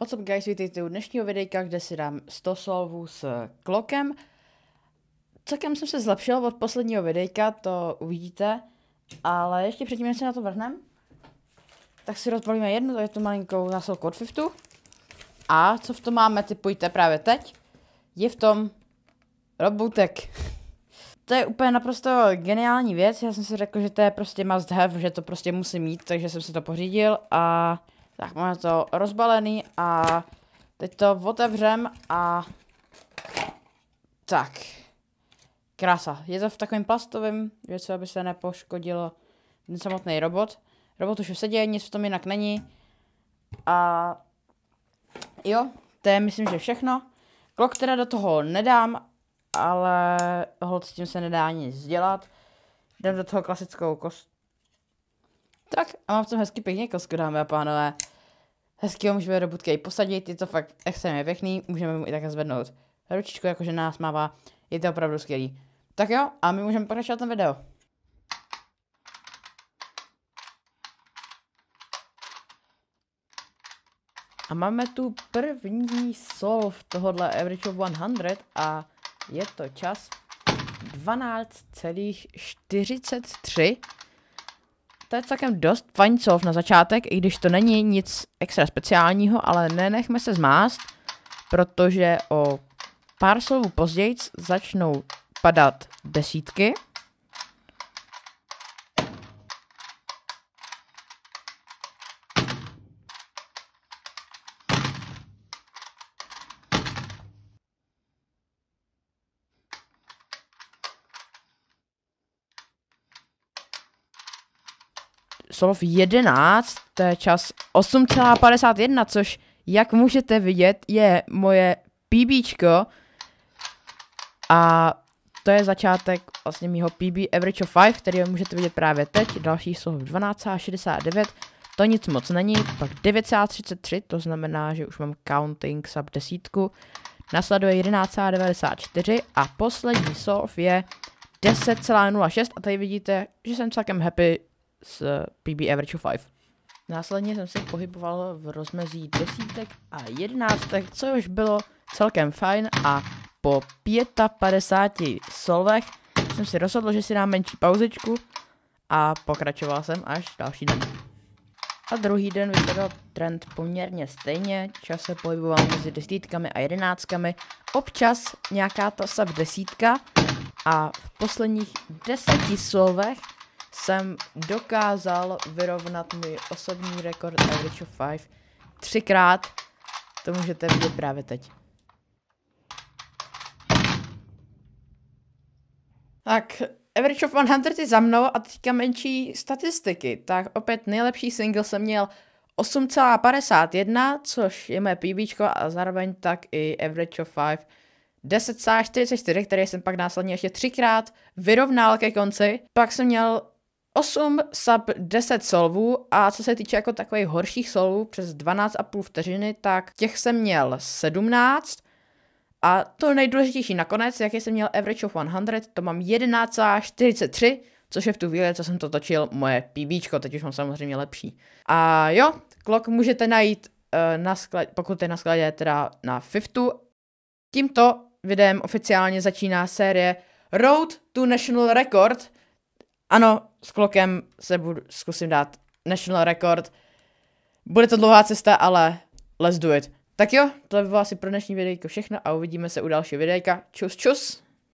What's up guys, vítejte u dnešního videjka, kde si dám 100 solvů s klokem. Celkem jsem se zlepšil od posledního videjka, to uvidíte, ale ještě předtím, než se na to vrhneme, tak si rozpalíme jednu, to je tu malinkou zásilku od Fiftu. A co v tom máme, typujte právě teď, je v tom robutek. to je úplně naprosto geniální věc, já jsem si řekl, že to je prostě must have, že to prostě musím mít, takže jsem si to pořídil a tak máme to rozbalený a teď to otevřem a tak. Krása. Je to v takovém plastovém věci, aby se nepoškodilo ten samotný robot. Robot už sedí, nic v tom jinak není. A jo, to je myslím, že všechno. Klok teda do toho nedám, ale hod s tím se nedá nic dělat. Jdem do toho klasickou kost tak a mám v tom hezky pěkně kosku, dámy a pánové. Hezky ho můžeme do budky posadit, je to fakt extrémně pěkný, můžeme mu i takhle zvednout ručičku, jakože nás mává, je to opravdu skvělý. Tak jo, a my můžeme pokračovat ten video. A máme tu první solve tohohle Average of 100 a je to čas 12,43 to je celkem dost vaňcov na začátek, i když to není nic extra speciálního, ale nenechme se zmást, protože o pár slovů později začnou padat desítky slov 11, to je čas 8,51, což jak můžete vidět je moje PBčko a to je začátek vlastně mýho PB Average of 5, který můžete vidět právě teď, další jsou 12,69, to nic moc není, pak 9,33, to znamená, že už mám counting sub desítku, nasleduje 11,94 a poslední slov je 10,06 a tady vidíte, že jsem celkem happy, s PB Average of 5. Následně jsem se pohyboval v rozmezí desítek a jedenáctek, což bylo celkem fajn a po 55 solvech jsem si rozhodl, že si dám menší pauzičku a pokračoval jsem až další den. A druhý den vypadal trend poměrně stejně, čas se pohyboval mezi desítkami a jedenáctkami, občas nějaká ta sub desítka a v posledních deseti slovech jsem dokázal vyrovnat můj osobní rekord Average of 5 třikrát. To můžete vidět právě teď. Tak, Average of 100 je za mnou a teďka menší statistiky. Tak opět nejlepší single jsem měl 8,51, což je moje PB a zároveň tak i Average of 5 10,44, který jsem pak následně ještě třikrát vyrovnal ke konci. Pak jsem měl 8 sub 10 solvů a co se týče jako takových horších solvů přes 12,5 vteřiny, tak těch jsem měl 17 a to nejdůležitější nakonec, jaký jsem měl average of 100, to mám 11,43, což je v tu chvíli, co jsem to točil, moje PB, teď už mám samozřejmě lepší. A jo, klok můžete najít uh, na skladě, pokud je na skladě teda na Fiftu. Tímto videem oficiálně začíná série Road to National Record, ano, s klokem se budu, zkusím dát national record. Bude to dlouhá cesta, ale let's do it. Tak jo, to by bylo asi pro dnešní videjko všechno a uvidíme se u dalšího videjka. Čus, čus!